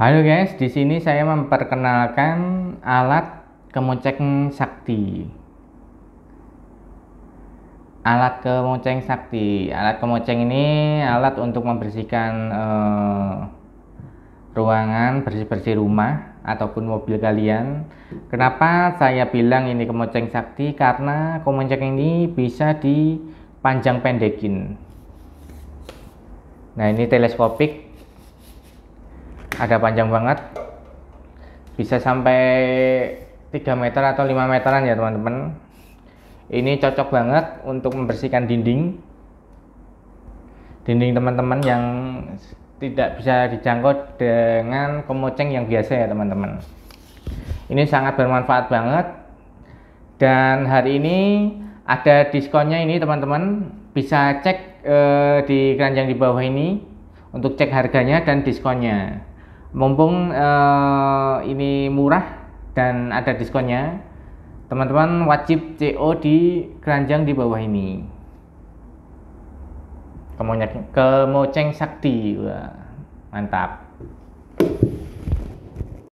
Halo guys, di sini saya memperkenalkan alat kemoceng sakti. Alat kemoceng sakti. Alat kemoceng ini alat untuk membersihkan eh, ruangan, bersih-bersih rumah ataupun mobil kalian. Kenapa saya bilang ini kemoceng sakti? Karena kemoceng ini bisa dipanjang pendekin. Nah, ini teleskopik agak panjang banget bisa sampai 3 meter atau 5 meteran ya teman-teman ini cocok banget untuk membersihkan dinding dinding teman-teman yang tidak bisa dijangkau dengan kemoceng yang biasa ya teman-teman ini sangat bermanfaat banget dan hari ini ada diskonnya ini teman-teman bisa cek eh, di keranjang di bawah ini untuk cek harganya dan diskonnya mumpung uh, ini murah dan ada diskonnya teman-teman wajib CO di keranjang di bawah ini kemonyak kemoceng sakti mantap